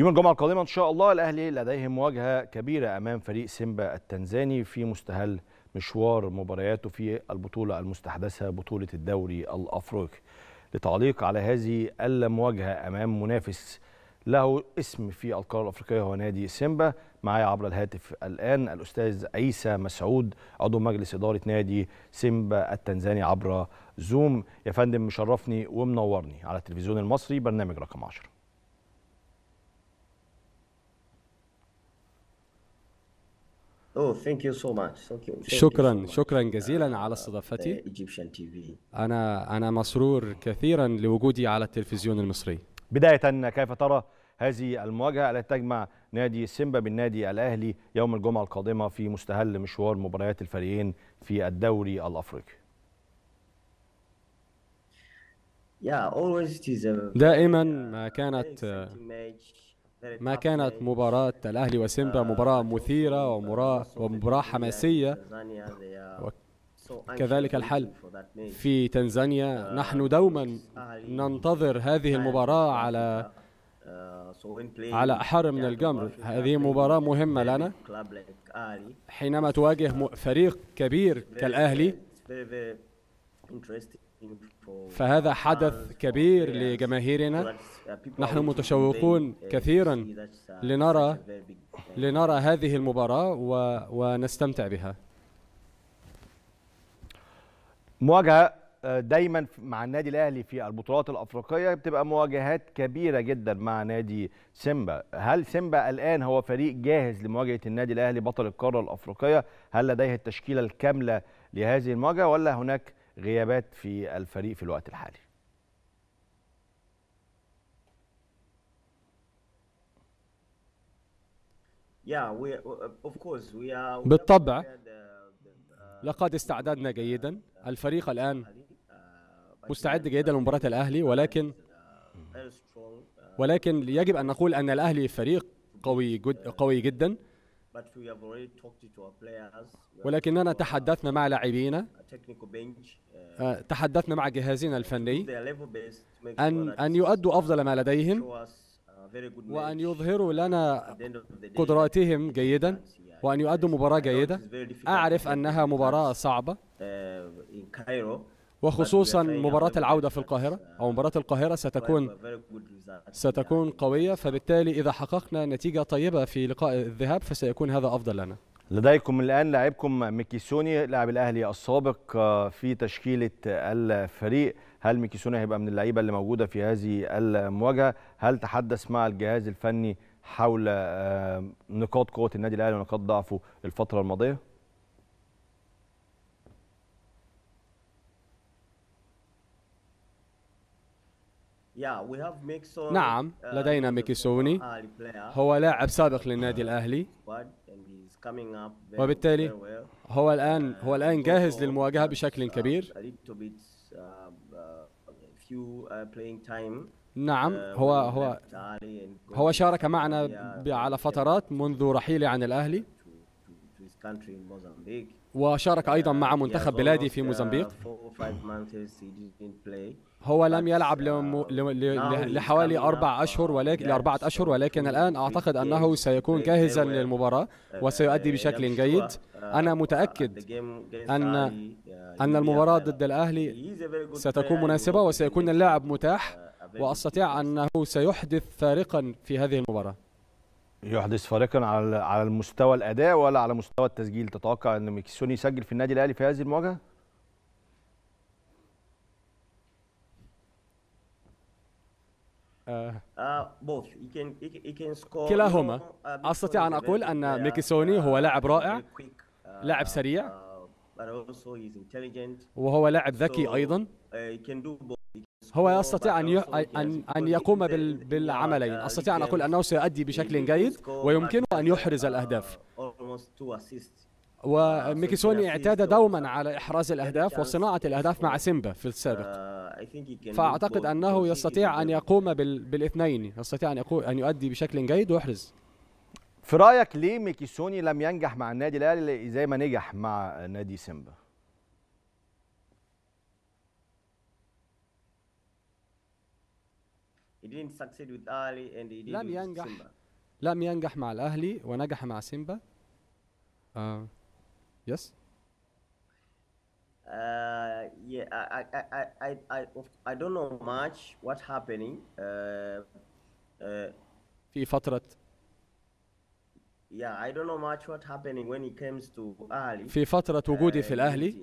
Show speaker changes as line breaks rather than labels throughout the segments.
يوم الجمعة القادمة إن شاء الله الأهلي لديه مواجهة كبيرة أمام فريق سيمبا التنزاني في مستهل مشوار مبارياته في البطولة المستحدثة بطولة الدوري الأفريقي لتعليق على هذه المواجهة أمام منافس له اسم في القارة الأفريقية هو نادي سيمبا معايا عبر الهاتف الآن الأستاذ عيسى مسعود عضو مجلس إدارة نادي سيمبا التنزاني عبر زوم يا فندم مشرفني ومنورني على التلفزيون المصري برنامج رقم 10
اوه ثانك يو سو ماتش شكرا
شكرا uh, جزيلا على استضافتي uh, انا انا
مسرور كثيرا لوجودي على التلفزيون المصري بدايه كيف ترى هذه المواجهه التي تجمع نادي سيمبا بالنادي الاهلي يوم الجمعه القادمه في مستهل مشوار مباريات الفريقين في الدوري الافريقي دائما ما كانت
ما كانت مباراة الأهلي وسيمبا آه، مباراة مثيرة ومباراة, ومباراة حماسية آه، كذلك الحل في تنزانيا آه، نحن دوما ننتظر هذه المباراة على
على أحر
من الجمر هذه مباراة مهمة لنا حينما تواجه فريق كبير كالأهلي
فهذا حدث كبير لجماهيرنا نحن متشوقون كثيرا لنرى لنرى
هذه المباراة و... ونستمتع بها
مواجهة آه، دايما مع النادي الاهلي في البطولات الافريقيه بتبقى مواجهات كبيره جدا مع نادي سيمبا هل سيمبا الان هو فريق جاهز لمواجهه النادي الاهلي بطل القاره الافريقيه هل لديه التشكيله الكامله لهذه المواجهه ولا هناك غيابات في الفريق في الوقت
الحالي بالطبع
لقد استعددنا جيدا الفريق الآن uh, مستعد جيدا لمباراة الأهلي ولكن
uh, uh,
ولكن يجب أن نقول أن الأهلي فريق قوي جد قوي جدا ولكننا تحدثنا مع لاعبينا
uh, uh, آه، تحدثنا مع جهازنا الفني أن أن يؤدوا أفضل ما لديهم uh, وأن
يظهروا لنا قدراتهم جيدا وأن يؤدوا مباراة جيدة أعرف أنها مباراة صعبة وخصوصا مباراة العودة في القاهرة أو مباراة القاهرة ستكون ستكون قوية فبالتالي إذا حققنا نتيجة طيبة في لقاء الذهاب فسيكون هذا أفضل لنا
لديكم الآن لاعبكم ميكيسوني لاعب الأهلي السابق آه، في تشكيلة الفريق هل ميكيسوني هيبقى من اللعيبة اللي موجودة في هذه المواجهة هل تحدث مع الجهاز الفني حول آه، نقاط قوة النادي الأهلي ونقاط ضعفه الفترة الماضية؟
نعم uh, لدينا ميكيسوني هو
لاعب سابق للنادي uh, الأهلي وبالتالي هو الآن uh, هو الآن جاهز للمواجهة بشكل كبير
نعم هو هو هو شارك معنا على
فترات منذ رحيله عن الأهلي وشارك أيضا مع منتخب بلادي في موزمبيق هو لم يلعب لم... Uh, لحوالي أربع أشهر ولكن لأربعة أشهر ولكن الآن أعتقد أنه سيكون جاهزا للمباراة uh, وسيؤدي بشكل جيد uh, أنا متأكد أن أن المباراة ضد الأهلي ستكون مناسبة وسيكون اللاعب متاح
وأستطيع أنه سيحدث فارقا في هذه المباراة يحدث فارقا على على المستوى الاداء ولا على مستوى التسجيل تتوقع ان ميكسوني يسجل في النادي الاهلي في هذه المواجهه
آه. آه، كلاهما uh, استطيع ان اقول ان ميكسوني uh, هو لاعب رائع uh, لاعب
سريع وهو لاعب ذكي ايضا هو يستطيع أن أن يقوم بالعملين أستطيع أن أقول أنه سيؤدي بشكل جيد ويمكنه أن يحرز الأهداف وميكيسوني اعتاد دوما على إحراز الأهداف وصناعة الأهداف مع سيمبا في السابق فأعتقد أنه يستطيع أن يقوم بالاثنين يستطيع أن, أن يؤدي بشكل
جيد ويحرز في رأيك ليه ميكيسوني لم ينجح مع النادي الأهلي زي ما نجح مع نادي سيمبا؟
didn't succeed with Ali and he did لم ينجح Simba.
لم ينجح مع الأهلي ونجح مع سيمبا uh, yes
uh, yeah I, I, I, I, I don't know much what's happening uh, uh, في فترة في فترة وجودي uh, في الأهلي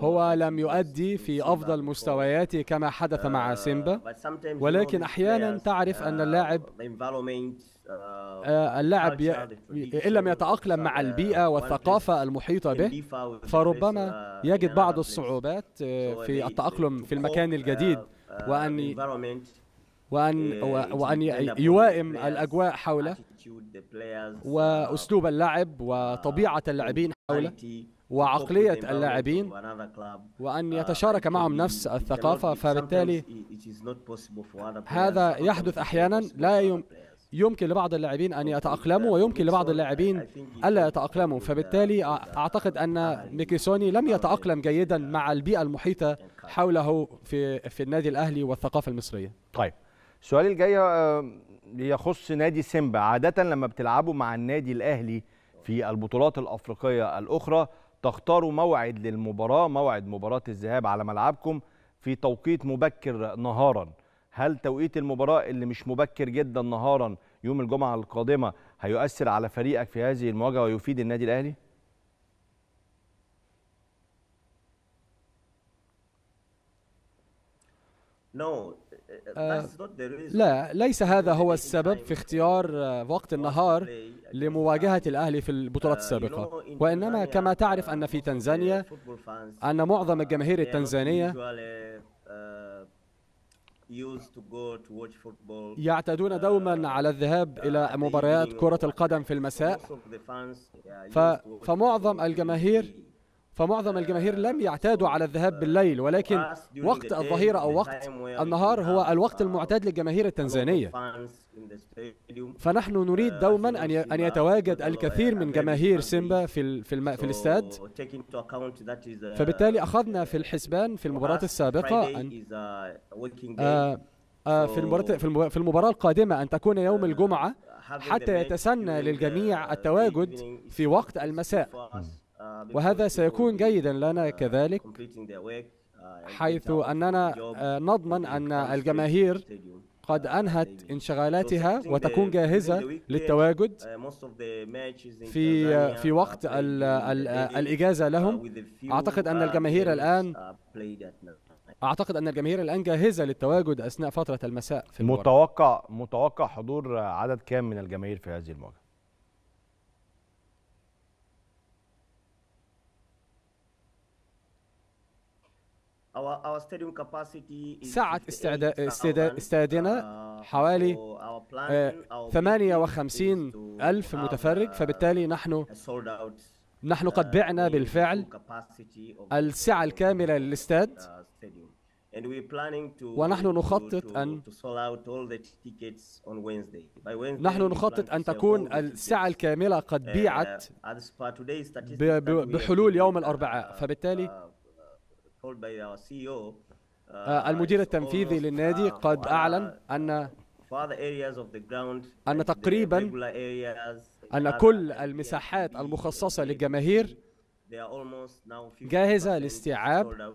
هو لم
يؤدي في أفضل مستوياته كما حدث مع uh, سيمبا ولكن أحيانا تعرف أن uh, اللاعب
آه، اللاعب إن لم
يتأقلم مع البيئة والثقافة المحيطة به فربما يجد بعض الصعوبات آه، في التأقلم في المكان الجديد وأن وأن وأن يوائم الأجواء حوله
Uh,
وأسلوب اللعب وطبيعة uh, اللاعبين حوله وعقلية اللاعبين وأن uh, يتشارك معهم نفس الثقافة فبالتالي
هذا يحدث أحيانا
لا يم يمكن لبعض اللاعبين أن يتأقلموا ويمكن لبعض اللاعبين ألا يتأقلموا فبالتالي أعتقد أن ميكيسوني لم يتأقلم جيدا مع البيئة المحيطة
حوله في, في النادي الأهلي والثقافة المصرية طيب سؤالي الجاي يخص نادي سيمبا عادة لما بتلعبوا مع النادي الأهلي في البطولات الأفريقية الأخرى تختاروا موعد للمباراة موعد مباراة الذهاب على ملعبكم في توقيت مبكر نهارا هل توقيت المباراة اللي مش مبكر جدا نهارا يوم الجمعة القادمة هيؤثر على فريقك في هذه المواجهة ويفيد النادي الأهلي؟
No, آه، لا
ليس هذا هو السبب في اختيار آه، وقت النهار لمواجهة الأهلي في البطولات uh, السابقة
وإنما كما تعرف أن uh, في تنزانيا أن معظم uh, الجماهير التنزانية يعتادون
دوما على الذهاب إلى مباريات كرة القدم في المساء فمعظم الجماهير فمعظم الجماهير لم يعتادوا على الذهاب بالليل ولكن
وقت الظهيرة أو وقت النهار
هو الوقت المعتاد للجماهير التنزانية فنحن نريد دوما أن يتواجد الكثير من جماهير سيمبا في في الاستاد فبالتالي أخذنا في الحسبان في المباراة السابقة أن آه، آه، في المباراة في المباراة القادمة أن تكون يوم الجمعة حتى يتسنى للجميع التواجد في وقت المساء وهذا سيكون جيدا لنا آه، كذلك
آه، حيث أننا آه، نضمن أن الجماهير
قد أنهت انشغالاتها وتكون جاهزة للتواجد uh, في في وقت الـ الـ الإجازة uh, لهم أعتقد أن uh, الجماهير الآن أعتقد أن الجماهير الآن جاهزة للتواجد أثناء فترة المساء في المباراة متوقع متوقع
حضور عدد كام من الجماهير في هذه المواجهة؟
سعة
استادنا uh, حوالي 58 uh, ألف متفرج uh, فبالتالي نحن نحن قد بعنا بالفعل السعة الكاملة للاستاد
ونحن نخطط أن نحن نخطط أن تكون السعة
الكاملة قد بيعت
بحلول يوم الأربعاء
فبالتالي
E uh, آه، المدير التنفيذي
للنادي uh, قد أعلن أن أن تقريبا أن كل المساحات المخصصة للجماهير
جاهزة لاستيعاب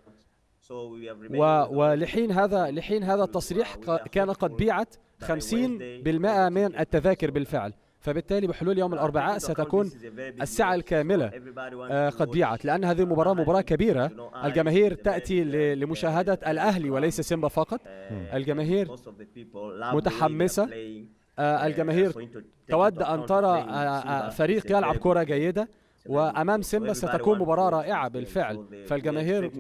ولحين هذا لحين هذا التصريح كان قد بيعت 50% من التذاكر بالفعل فبالتالي بحلول يوم الأربعاء ستكون الساعة الكاملة آه، قد بيعت لأن هذه المباراة مباراة كبيرة الجماهير تأتي لمشاهدة الأهلي uh, وليس سيمبا فقط uh, الجماهير متحمسة آه، الجماهير تود آه، أن ترى فريق يلعب كرة جيدة وأمام سيمبا ستكون مباراة رائعة بالفعل فالجماهير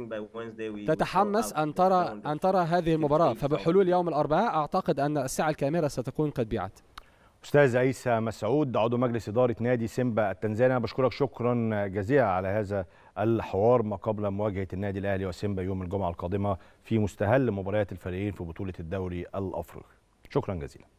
تتحمس أن ترى أن ترى هذه المباراة فبحلول يوم الأربعاء أعتقد أن الساعة الكاميرا ستكون قد
بيعت استاذ عيسى مسعود عضو مجلس اداره نادي سيمبا التنزاني انا بشكرك شكرا جزيلا على هذا الحوار ما قبل مواجهه النادي الاهلي وسيمبا يوم الجمعه القادمه في مستهل مباريات الفريقين في بطوله الدوري الافريقي شكرا جزيلا